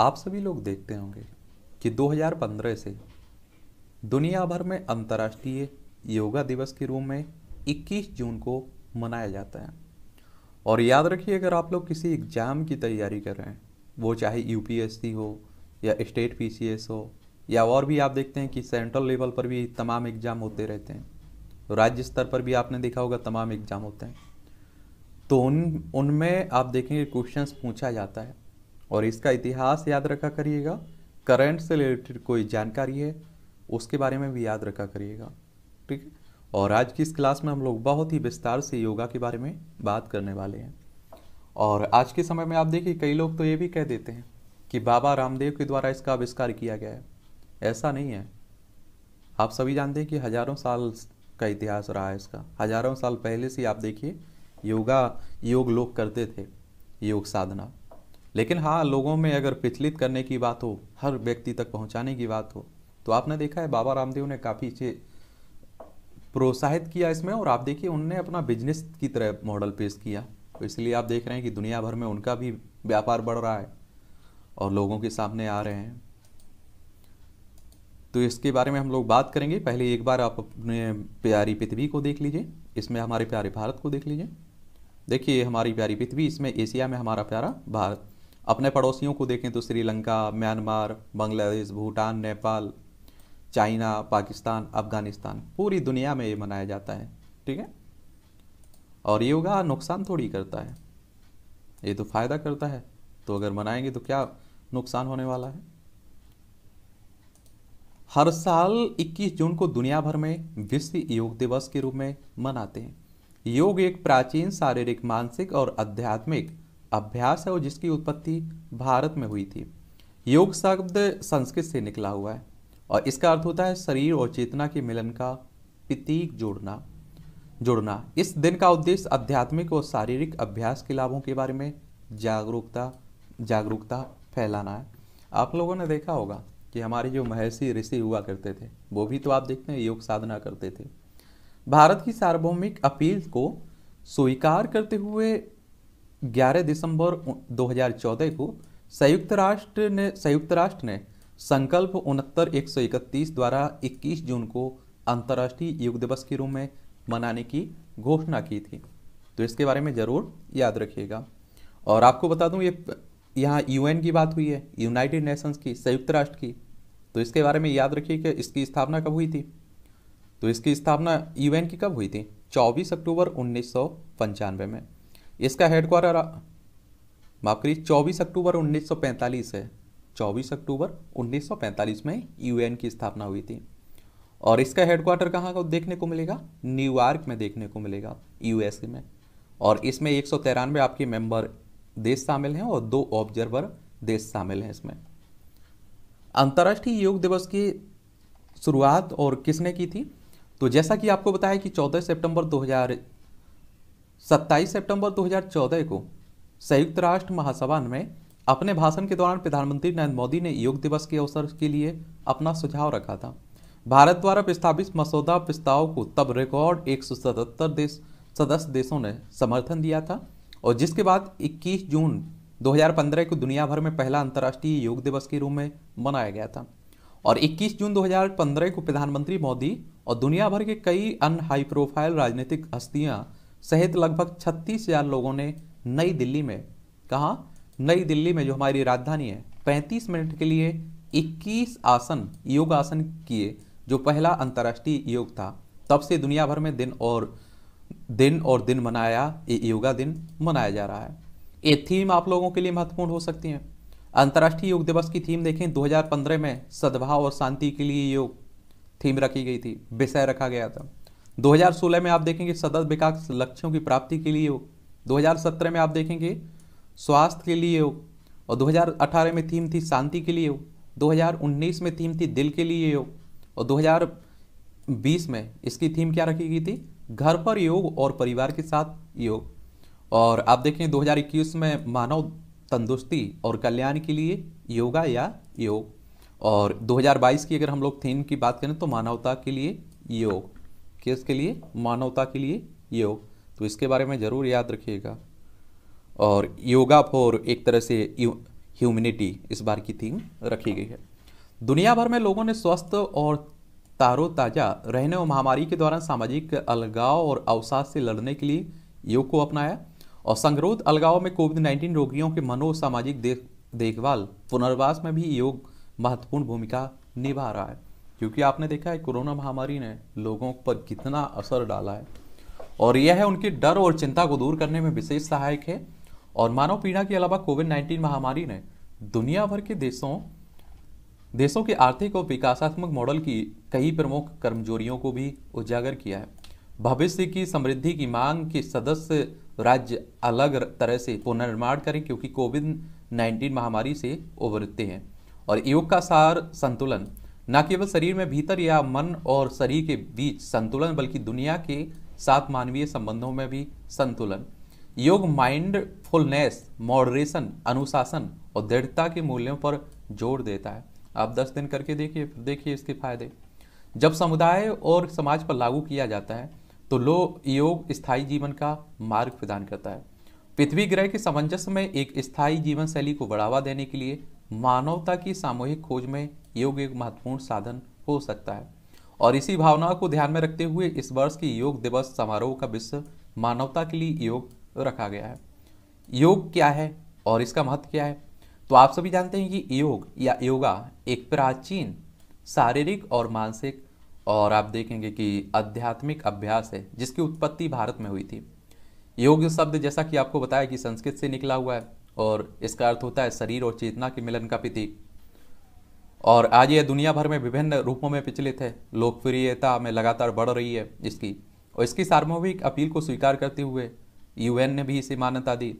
आप सभी लोग देखते होंगे कि 2015 से दुनिया भर में अंतर्राष्ट्रीय योगा दिवस के रूप में 21 जून को मनाया जाता है और याद रखिए अगर आप लोग किसी एग्ज़ाम की तैयारी कर रहे हैं वो चाहे यूपीएससी हो या स्टेट पीसीएस हो या और भी आप देखते हैं कि सेंट्रल लेवल पर भी तमाम एग्ज़ाम होते रहते हैं राज्य स्तर पर भी आपने देखा होगा तमाम एग्ज़ाम होते हैं तो उन उनमें आप देखेंगे क्वेश्चंस पूछा जाता है और इसका इतिहास याद रखा करिएगा करंट से रिलेटेड कोई जानकारी है उसके बारे में भी याद रखा करिएगा ठीक है और आज की इस क्लास में हम लोग बहुत ही विस्तार से योगा के बारे में बात करने वाले हैं और आज के समय में आप देखिए कई लोग तो ये भी कह देते हैं कि बाबा रामदेव के द्वारा इसका आविष्कार किया गया है ऐसा नहीं है आप सभी जानते हैं कि हजारों साल का इतिहास रहा है इसका हजारों साल पहले से आप देखिए योगा योग लोग करते थे योग साधना लेकिन हाँ लोगों में अगर प्रचलित करने की बात हो हर व्यक्ति तक पहुंचाने की बात हो तो आपने देखा है बाबा रामदेव ने काफ़ी चीज़ प्रोत्साहित किया इसमें और आप देखिए उनने अपना बिजनेस की तरह मॉडल पेश किया तो इसलिए आप देख रहे हैं कि दुनिया भर में उनका भी व्यापार बढ़ रहा है और लोगों के सामने आ रहे हैं तो इसके बारे में हम लोग बात करेंगे पहले एक बार आप अपने प्यारी पृथ्वी को देख लीजिए इसमें हमारे प्यारे भारत को देख लीजिए देखिए हमारी प्यारी पृथ्वी इसमें एशिया में हमारा प्यारा भारत अपने पड़ोसियों को देखें तो श्रीलंका म्यांमार बांग्लादेश भूटान नेपाल चाइना पाकिस्तान अफगानिस्तान पूरी दुनिया में ये मनाया जाता है ठीक है और योगा नुकसान थोड़ी करता है ये तो फ़ायदा करता है तो अगर मनाएंगे तो क्या नुकसान होने वाला है हर साल 21 जून को दुनिया भर में विश्व योग दिवस के रूप में मनाते हैं योग एक प्राचीन शारीरिक मानसिक और आध्यात्मिक अभ्यास है और जिसकी उत्पत्ति भारत में हुई थी योग शब्द संस्कृत से निकला हुआ है और इसका अर्थ होता है शरीर और चेतना के मिलन का प्रतीक जोड़ना जुड़ना इस दिन का उद्देश्य आध्यात्मिक और शारीरिक अभ्यास के लाभों के बारे में जागरूकता जागरूकता फैलाना है आप लोगों ने देखा होगा कि हमारे जो महर्षि ऋषि हुआ करते थे वो भी तो आप देखते हैं योग साधना करते थे भारत की सार्वभौमिक अपील को स्वीकार करते हुए 11 दिसंबर 2014 को संयुक्त राष्ट्र ने संयुक्त राष्ट्र ने संकल्प उनहत्तर एक सौ इकतीस द्वारा 21 जून को अंतर्राष्ट्रीय योग दिवस के रूप में मनाने की घोषणा की थी तो इसके बारे में ज़रूर याद रखिएगा और आपको बता दूं ये यहाँ यूएन की बात हुई है यूनाइटेड नेशंस की संयुक्त राष्ट्र की तो इसके बारे में याद रखिए कि इसकी स्थापना कब हुई थी तो इसकी स्थापना यूएन की कब हुई थी 24 अक्टूबर उन्नीस में इसका हेडक्वार्टर माफ करिए 24 अक्टूबर 1945 है 24 अक्टूबर 1945 में यूएन की स्थापना हुई थी और इसका हेडक्वार्टर कहाँ का देखने को मिलेगा न्यूयॉर्क में देखने को मिलेगा यूएसए में और इसमें एक सौ तिरानवे आपके मेंबर देश शामिल हैं और दो ऑब्जर्वर देश शामिल हैं इसमें अंतर्राष्ट्रीय योग दिवस की शुरुआत और किसने की थी तो जैसा कि आपको बताया कि 14 सितंबर 27 सितंबर 2014 को संयुक्त राष्ट्र महासभा में अपने भाषण के दौरान प्रधानमंत्री नरेंद्र मोदी ने योग दिवस के अवसर के लिए अपना सुझाव रखा था भारत द्वारा प्रस्तावित मसौदा प्रस्ताव को तब रिकॉर्ड 177 देश सदस्य देशों ने समर्थन दिया था और जिसके बाद 21 जून 2015 को दुनिया भर में पहला अंतर्राष्ट्रीय योग दिवस के रूप में मनाया गया था और 21 जून 2015 को प्रधानमंत्री मोदी और दुनिया भर के कई अन्य हाई प्रोफाइल राजनीतिक हस्तियां सहित लगभग छत्तीस हजार लोगों ने नई दिल्ली में कहा नई दिल्ली में जो हमारी राजधानी है पैंतीस मिनट के लिए इक्कीस आसन योग आसन किए जो पहला अंतर्राष्ट्रीय योग था तब से दुनिया भर में दिन और दिन और दिन मनाया ये योगा दिन मनाया जा रहा है ये थीम आप लोगों के लिए महत्वपूर्ण हो सकती है अंतर्राष्ट्रीय योग दिवस की थीम देखें 2015 में सद्भाव और शांति के लिए योग थीम रखी गई थी विषय रखा गया था 2016 में आप देखेंगे सतत विकास लक्ष्यों की प्राप्ति के लिए योग दो में आप देखेंगे स्वास्थ्य के लिए योग और 2018 में थीम थी शांति के लिए योग 2019 में थीम थी दिल के लिए योग और 2020 में इसकी थीम क्या रखी गई थी घर पर योग और परिवार के साथ योग और आप देखें 2021 में मानव तंदुरुस्ती और कल्याण के लिए योगा या योग और 2022 की अगर हम लोग थीम की बात करें तो मानवता के लिए योग के लिए मानवता के लिए योग तो इसके बारे में ज़रूर याद रखिएगा और योगा फॉर एक तरह से ह्यूमिनिटी इस बार की थीम रखी गई है दुनिया भर में लोगों ने स्वस्थ और तारो ताजा रहने और महामारी के दौरान सामाजिक अलगाव और अवसाद से लड़ने के लिए योग को अपनाया और संगरोध अलगाव में कोविड नाइन्टीन रोगियों के मनो सामाजिक देख देखभाल पुनर्वास में भी योग महत्वपूर्ण भूमिका निभा रहा है क्योंकि आपने देखा है कोरोना महामारी ने लोगों पर कितना असर डाला है और यह है उनके डर और चिंता को दूर करने में विशेष सहायक है और मानव पीड़ा के अलावा कोविड नाइन्टीन महामारी ने दुनिया भर के देशों देशों के आर्थिक और विकासात्मक मॉडल की कई प्रमुख कर्मजोरियों को भी उजागर किया है भविष्य की समृद्धि की मांग के सदस्य राज्य अलग तरह से पुनर्निर्माण करें क्योंकि कोविड 19 महामारी से उभरते हैं और योग का सार संतुलन न केवल शरीर में भीतर या मन और शरीर के बीच संतुलन बल्कि दुनिया के साथ मानवीय संबंधों में भी संतुलन योग माइंडफुलनेस मॉडरेशन अनुशासन और दृढ़ता के मूल्यों पर जोर देता है आप दस दिन करके देखिए देखिए इसके फायदे जब समुदाय और समाज पर लागू किया जाता है तो लो योग स्थायी जीवन का मार्ग प्रदान करता है पृथ्वी ग्रह के सामंजस्य में एक स्थायी जीवन शैली को बढ़ावा देने के लिए मानवता की सामूहिक खोज में योग एक महत्वपूर्ण साधन हो सकता है और इसी भावना को ध्यान में रखते हुए इस वर्ष की योग दिवस समारोह का विश्व मानवता के लिए योग रखा गया है योग क्या है और इसका महत्व क्या है तो आप सभी जानते हैं कि योग या योगा एक प्राचीन शारीरिक और मानसिक और आप देखेंगे कि आध्यात्मिक अभ्यास है जिसकी उत्पत्ति भारत में हुई थी योग शब्द जैसा कि आपको बताया कि संस्कृत से निकला हुआ है और इसका अर्थ होता है शरीर और चेतना के मिलन का प्रतीक और आज यह दुनिया भर में विभिन्न रूपों में प्रचलित है लोकप्रियता में लगातार बढ़ रही है इसकी और इसकी सार्वभौमिक अपील को स्वीकार करते हुए यूएन ने भी इसे मान्यता दी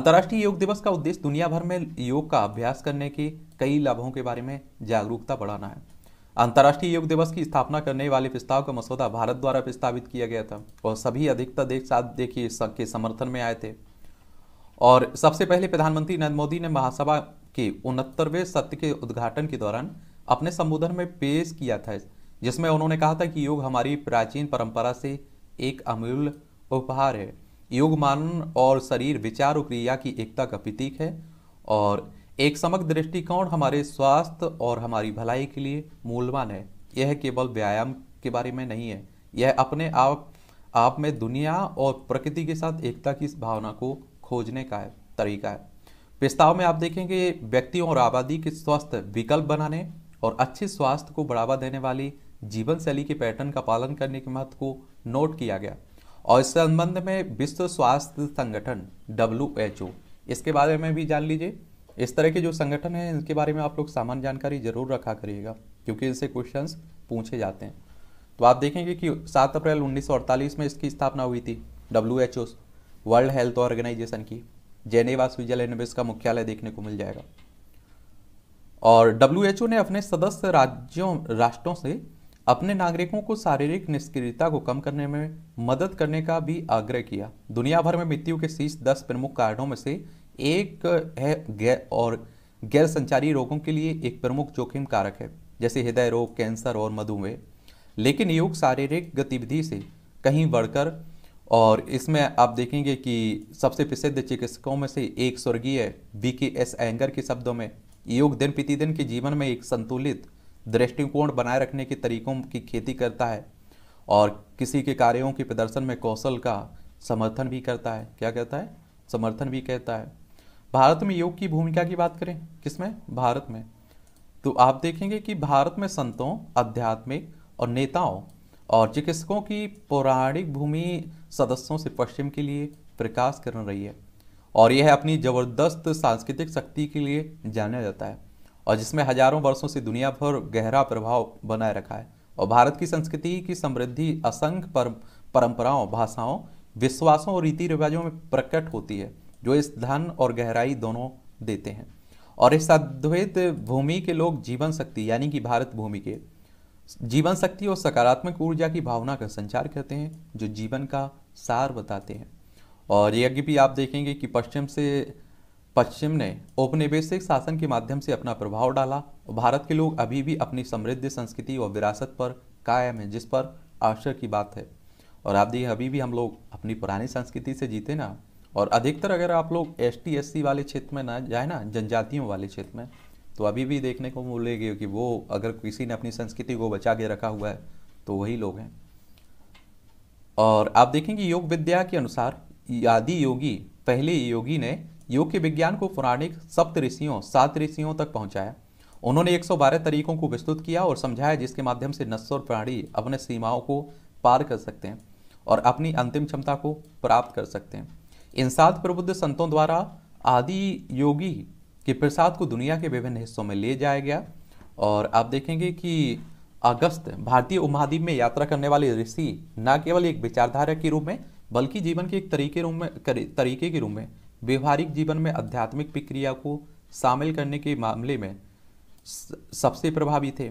अंतर्राष्ट्रीय योग दिवस का उद्देश्य दुनिया भर में योग का अभ्यास करने के कई लाभों के बारे में जागरूकता बढ़ाना है अंतर्राष्ट्रीय योग दिवस की स्थापना करने वाले प्रस्ताव का मसौदा भारत द्वारा प्रस्तावित किया गया था और सभी अधिकतर देश साथ देखिए के समर्थन में आए थे और सबसे पहले प्रधानमंत्री नरेंद्र मोदी ने महासभा के उनहत्तरवें सत्र के उद्घाटन के दौरान अपने संबोधन में पेश किया था जिसमें उन्होंने कहा था कि योग हमारी प्राचीन परंपरा से एक अमूल्य उपहार है योग मानन और शरीर विचार और क्रिया की एकता का प्रतीक है और एक समग्र दृष्टिकोण हमारे स्वास्थ्य और हमारी भलाई के लिए मूलवान है यह केवल व्यायाम के बारे में नहीं है यह अपने आप आप में दुनिया और प्रकृति के साथ एकता की इस भावना को खोजने का है तरीका है प्रस्ताव में आप देखेंगे व्यक्तियों और आबादी के स्वास्थ्य विकल्प बनाने और अच्छे स्वास्थ्य को बढ़ावा देने वाली जीवन शैली के पैटर्न का पालन करने के महत्व को नोट किया गया और इस संबंध में विश्व स्वास्थ्य संगठन डब्ल्यू इसके बारे में भी जान लीजिए इस तरह के जो संगठन हैं इनके बारे में आप लोग सामान्य जानकारी जरूर रखा करिएगा क्योंकि इनसे क्वेश्चन पूछे जाते हैं तो आप देखेंगे कि सात अप्रैल 1948 में इसकी स्थापना हुई थी W H O world health organisation की जेनेवा स्विट्जरलैंड में इसका मुख्यालय देखने को मिल जाएगा और डब्ल्यू एच ओ ने अपने सदस्य राज्यों राष्ट्रों से अपने नागरिकों को शारीरिक निष्क्रियता को कम करने में मदद करने का भी आग्रह किया दुनिया भर में मृत्यु के शीर्ष दस प्रमुख कारणों में से एक है गै और गैर संचारी रोगों के लिए एक प्रमुख जोखिम कारक है जैसे हृदय रोग कैंसर और मधुमेह लेकिन योग शारीरिक गतिविधि से कहीं बढ़कर और इसमें आप देखेंगे कि सबसे प्रसिद्ध चिकित्सकों में से एक स्वर्गीय बी के एस एंगर के शब्दों में योग दिन प्रतिदिन के जीवन में एक संतुलित दृष्टिकोण बनाए रखने के तरीकों की खेती करता है और किसी के कार्यों के प्रदर्शन में कौशल का समर्थन भी करता है क्या कहता है समर्थन भी कहता है भारत में योग की भूमिका की बात करें किसमें भारत में तो आप देखेंगे कि भारत में संतों आध्यात्मिक और नेताओं और चिकित्सकों की पौराणिक भूमि सदस्यों से पश्चिम के लिए प्रकाश कर रही है और यह अपनी जबरदस्त सांस्कृतिक शक्ति के लिए जाना जाता है और जिसमें हजारों वर्षों से दुनिया भर गहरा प्रभाव बनाए रखा है और भारत की संस्कृति की समृद्धि असंख्य पर, परंपराओं भाषाओं विश्वासों और रीति रिवाजों में प्रकट होती है जो इस धन और गहराई दोनों देते हैं और इस अद्वैत भूमि के लोग जीवन शक्ति यानी कि भारत भूमि के जीवन शक्ति और सकारात्मक ऊर्जा की भावना का संचार करते हैं जो जीवन का सार बताते हैं और यज्ञ भी आप देखेंगे कि पश्चिम से पश्चिम ने औपनिवेशिक शासन के माध्यम से अपना प्रभाव डाला और भारत के लोग अभी भी अपनी समृद्ध संस्कृति और विरासत पर कायम है जिस पर आश्चर्य की बात है और आप देखिए अभी भी हम लोग अपनी पुरानी संस्कृति से जीते ना और अधिकतर अगर आप लोग एस टी वाले क्षेत्र में ना जाए ना जनजातियों वाले क्षेत्र में तो अभी भी देखने को मिलेगी कि वो अगर किसी ने अपनी संस्कृति को बचा के रखा हुआ है तो वही लोग हैं और आप देखेंगे योग विद्या के अनुसार आदि योगी पहले योगी ने योग के विज्ञान को पौराणिक सप्त ऋषियों सात ऋषियों तक पहुंचाया उन्होंने 112 तरीकों को विस्तृत किया और समझाया जिसके माध्यम से नस्ल और प्राणी अपने सीमाओं को पार कर सकते हैं और अपनी अंतिम क्षमता को प्राप्त कर सकते हैं इन सात प्रबुद्ध संतों द्वारा आदि योगी के प्रसाद को दुनिया के विभिन्न हिस्सों में ले जाया गया और आप देखेंगे कि अगस्त भारतीय उपमहाद्वीप में यात्रा करने वाले ऋषि न केवल एक विचारधारा के रूप में बल्कि जीवन के एक तरीके रूप में तरीके के रूप में व्यवहारिक जीवन में आध्यात्मिक प्रक्रिया को शामिल करने के मामले में सबसे प्रभावी थे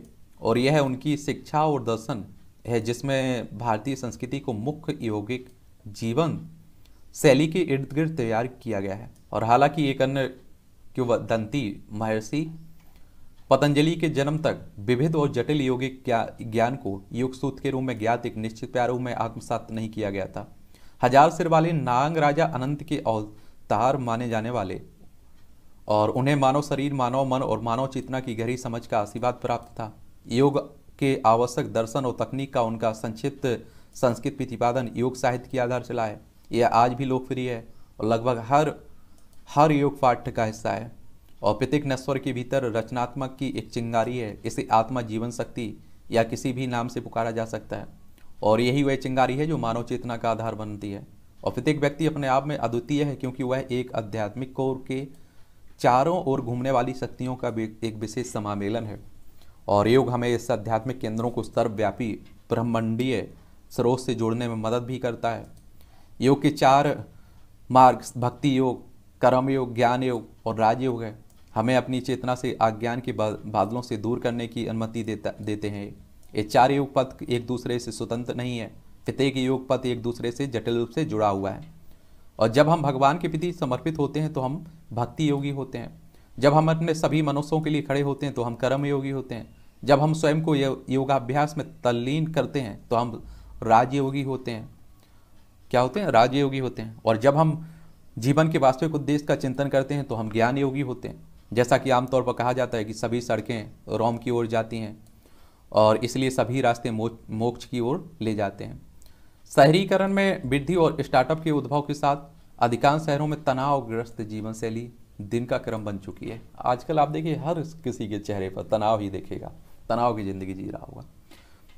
और यह उनकी शिक्षा और दर्शन है जिसमें भारतीय संस्कृति को मुख्य यौगिक जीवन शैली के इर्द गिर्द तैयार किया गया है और हालांकि एक अन्य किंवदंती महर्षि पतंजलि के जन्म तक विभिद और जटिल योगिक ज्ञान को योग सूत्र के रूप में ज्ञात एक निश्चित प्यारूप में आत्मसात नहीं किया गया था हजार सिर वाले नांग राजा अनंत के अवतार माने जाने वाले और उन्हें मानव शरीर मानव मन और मानव चेतना की गहरी समझ का आशीर्वाद प्राप्त था योग के आवश्यक दर्शन और तकनीक का उनका संक्षिप्त संस्कृत प्रतिपादन योग साहित्य की चला है यह आज भी लोकप्रिय है और लगभग हर हर योग पाठ्य का हिस्सा है और प्रत्येक नश्वर के भीतर रचनात्मक की एक चिंगारी है इसे आत्मा जीवन शक्ति या किसी भी नाम से पुकारा जा सकता है और यही वह चिंगारी है जो मानव चेतना का आधार बनती है और प्रत्येक व्यक्ति अपने आप में अद्वितीय है क्योंकि वह एक आध्यात्मिक कोर के चारों ओर घूमने वाली शक्तियों का एक विशेष समामेलन है और योग हमें इस आध्यात्मिक केंद्रों को सर्वव्यापी ब्रह्मंडीय स्रोत से जोड़ने में मदद भी करता है योग के चार मार्ग भक्ति योग कर्म योग ज्ञान योग और राजयोग है हमें अपनी चेतना से अज्ञान के बादलों से दूर करने की अनुमति देता देते हैं ये चार योग पथ एक दूसरे से स्वतंत्र नहीं है प्रत्येक योग पथ एक दूसरे से जटिल रूप से जुड़ा हुआ है और जब हम भगवान के प्रति समर्पित होते हैं तो हम भक्ति योगी होते हैं जब हम अपने सभी मनुष्यों के लिए खड़े होते हैं तो हम कर्म योगी होते हैं जब हम स्वयं को योगाभ्यास में तल्लीन करते हैं तो हम राजयोगी होते हैं क्या होते हैं राजयोगी होते हैं और जब हम जीवन के वास्तविक उद्देश्य का चिंतन करते हैं तो हम ज्ञान योगी होते हैं जैसा कि आमतौर पर कहा जाता है कि सभी सड़कें रोम की ओर जाती हैं और इसलिए सभी रास्ते मोक्ष की ओर ले जाते हैं शहरीकरण में वृद्धि और स्टार्टअप के उद्भव के साथ अधिकांश शहरों में तनाव ग्रस्त जीवन शैली दिन का क्रम बन चुकी है आजकल आप देखिए हर किसी के चेहरे पर तनाव ही देखेगा तनाव की जिंदगी जी रहा होगा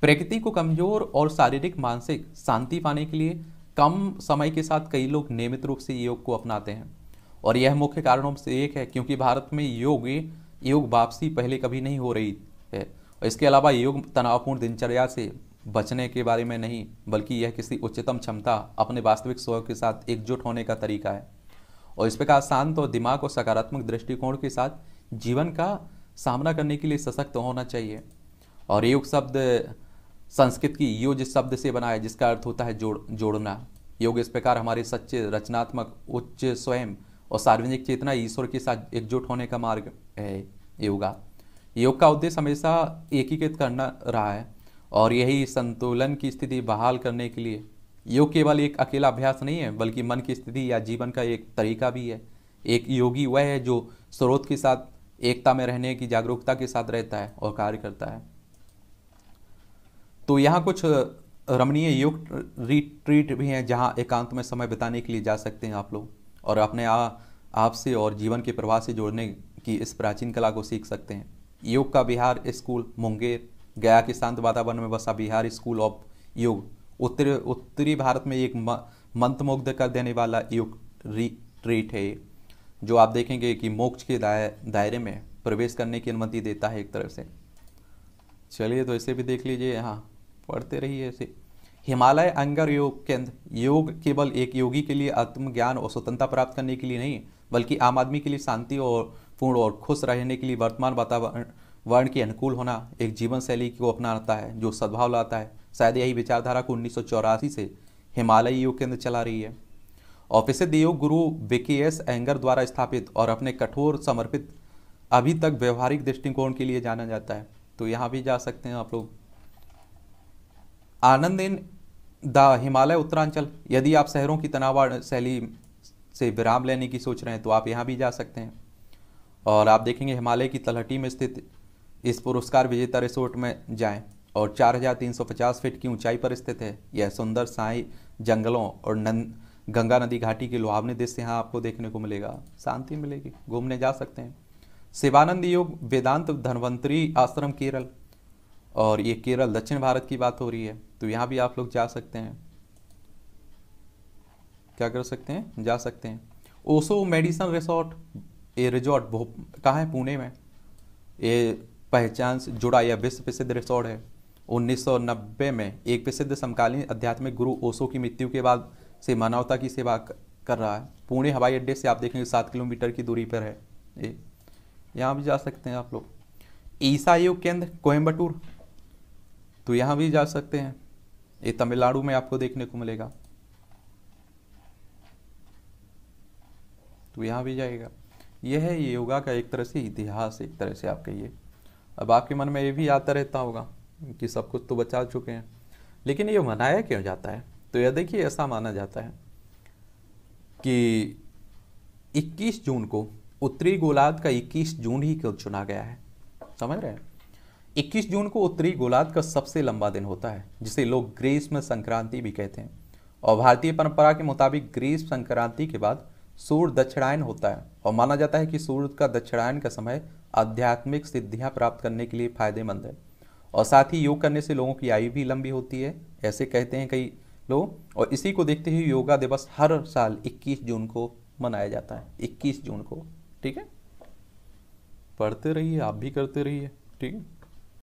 प्रकृति को कमजोर और शारीरिक मानसिक शांति पाने के लिए कम समय के साथ कई लोग नियमित रूप से योग को अपनाते हैं और यह मुख्य कारणों से एक है क्योंकि भारत में योग योग वापसी पहले कभी नहीं हो रही है और इसके अलावा योग तनावपूर्ण दिनचर्या से बचने के बारे में नहीं बल्कि यह किसी उच्चतम क्षमता अपने वास्तविक स्वयं के साथ एकजुट होने का तरीका है और इस प्रकार शांत और दिमाग और सकारात्मक दृष्टिकोण के साथ जीवन का सामना करने के लिए सशक्त होना चाहिए और योग शब्द संस्कृत की योज शब्द से बनाया जिसका अर्थ होता है जोड़ जोड़ना योग इस प्रकार हमारे सच्चे रचनात्मक उच्च स्वयं और सार्वजनिक चेतना ईश्वर के साथ एकजुट होने का मार्ग है योगा योग का उद्देश्य हमेशा एकीकृत करना रहा है और यही संतुलन की स्थिति बहाल करने के लिए योग केवल एक अकेला अभ्यास नहीं है बल्कि मन की स्थिति या जीवन का एक तरीका भी है एक योगी वह है जो स्रोत के साथ एकता में रहने की जागरूकता के साथ रहता है और कार्य करता है तो यहाँ कुछ रमणीय योग रिट्रीट भी हैं जहाँ एकांत में समय बिताने के लिए जा सकते हैं आप लोग और अपने आप से और जीवन के प्रवाह से जोड़ने की इस प्राचीन कला को सीख सकते हैं योग का बिहार स्कूल मुंगेर गया के शांत वातावरण में बसा बिहार स्कूल ऑफ योग उत्तर उत्तरी भारत में एक मंत्रमुग्ध कर देने वाला योग रिट्रीट है जो आप देखेंगे कि मोक्ष के दायरे में प्रवेश करने की अनुमति देता है एक तरह से चलिए तो इसे भी देख लीजिए यहाँ पढ़ते रहिए ऐसे हिमालय अंगर योग केंद्र योग केवल एक योगी के लिए आत्मज्ञान और स्वतंत्रता प्राप्त करने के लिए नहीं बल्कि आम आदमी के लिए शांति और पूर्ण और खुश रहने के लिए वर्तमान वातावरण वर्ण के अनुकूल होना एक जीवन शैली को अपनाता है जो सद्भाव लाता है शायद यही विचारधारा को उन्नीस से हिमालय योग केंद्र चला रही है और प्रसिद्ध योग गुरु विके एस एंगर द्वारा स्थापित और अपने कठोर समर्पित अभी तक व्यवहारिक दृष्टिकोण के लिए जाना जाता है तो यहाँ भी जा सकते हैं आप लोग आनंद इन द हिमालय उत्तरांचल यदि आप शहरों की तनाव शैली से विराम लेने की सोच रहे हैं तो आप यहाँ भी जा सकते हैं और आप देखेंगे हिमालय की तलहटी में स्थित इस पुरस्कार विजेता रिसोर्ट में जाएं और 4,350 फीट की ऊंचाई पर स्थित है यह सुंदर साई जंगलों और नंद गंगा नदी घाटी के लुहावने दृश्य यहाँ आपको देखने को मिलेगा शांति मिलेगी घूमने जा सकते हैं शिवानंद योग वेदांत धनवंतरी आश्रम केरल और ये केरल दक्षिण भारत की बात हो रही है तो यहाँ भी आप लोग जा सकते हैं क्या कर सकते हैं जा सकते हैं ओसो मेडिसन रिसोर्ट ये रिजॉर्ट कहाँ है पुणे में ये पहचान से जुड़ा यह विश्व प्रसिद्ध रिसोर्ट है 1990 में एक प्रसिद्ध समकालीन अध्यात्मिक गुरु ओसो की मृत्यु के बाद से मानवता की सेवा कर रहा है पुणे हवाई अड्डे से आप देखेंगे सात किलोमीटर की दूरी पर है ये यहाँ भी जा सकते हैं आप लोग योग केंद्र कोयम्बटूर तो यहाँ भी जा सकते हैं ये तमिलनाडु में आपको देखने को मिलेगा तो यहाँ भी जाएगा यह है ये योगा का एक तरह से इतिहास एक तरह से आप ये अब आपके मन में ये भी आता रहता होगा कि सब कुछ तो बचा चुके हैं लेकिन ये मनाया क्यों जाता है तो यह देखिए ऐसा माना जाता है कि 21 जून को उत्तरी गोलार्ध का 21 जून ही क्यों चुना गया है समझ रहे हैं 21 जून को उत्तरी गोलार्ध का सबसे लंबा दिन होता है जिसे लोग ग्रीष्म संक्रांति भी कहते हैं और भारतीय परंपरा के मुताबिक ग्रीष्म संक्रांति के बाद सूर्य दक्षिणायन होता है और माना जाता है कि सूर्य का दक्षिणायन का समय आध्यात्मिक सिद्धियां प्राप्त करने के लिए फायदेमंद है और साथ ही योग करने से लोगों की आयु भी लंबी होती है ऐसे कहते हैं कई लोग और इसी को देखते हुए योगा दिवस हर साल 21 जून को मनाया जाता है 21 जून को ठीक है पढ़ते रहिए आप भी करते रहिए ठीक है